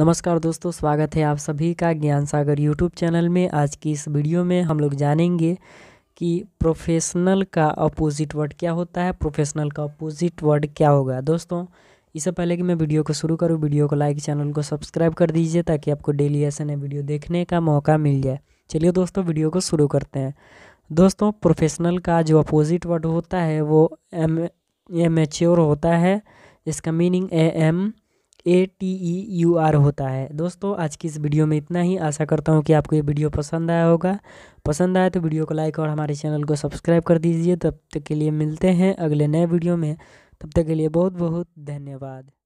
नमस्कार दोस्तों स्वागत है आप सभी का ज्ञान सागर यूट्यूब चैनल में आज की इस वीडियो में हम लोग जानेंगे कि प्रोफेशनल का अपोजिट वर्ड क्या होता है प्रोफेशनल का अपोजिट वर्ड क्या होगा दोस्तों इससे पहले कि मैं वीडियो को शुरू करूँ वीडियो को लाइक चैनल को सब्सक्राइब कर दीजिए ताकि आपको डेली ऐसे नए वीडियो देखने का मौका मिल जाए चलिए दोस्तों वीडियो को शुरू करते हैं दोस्तों प्रोफेशनल का जो अपोजिट वर्ड होता है वो एम एमेच्योर होता है इसका meaning A M A T E U R होता है दोस्तों आज की इस वीडियो में इतना ही आशा करता हूँ कि आपको ये वीडियो पसंद आया होगा पसंद आया तो वीडियो को लाइक और हमारे चैनल को सब्सक्राइब कर दीजिए तब तक के लिए मिलते हैं अगले नए वीडियो में तब तक के लिए बहुत बहुत धन्यवाद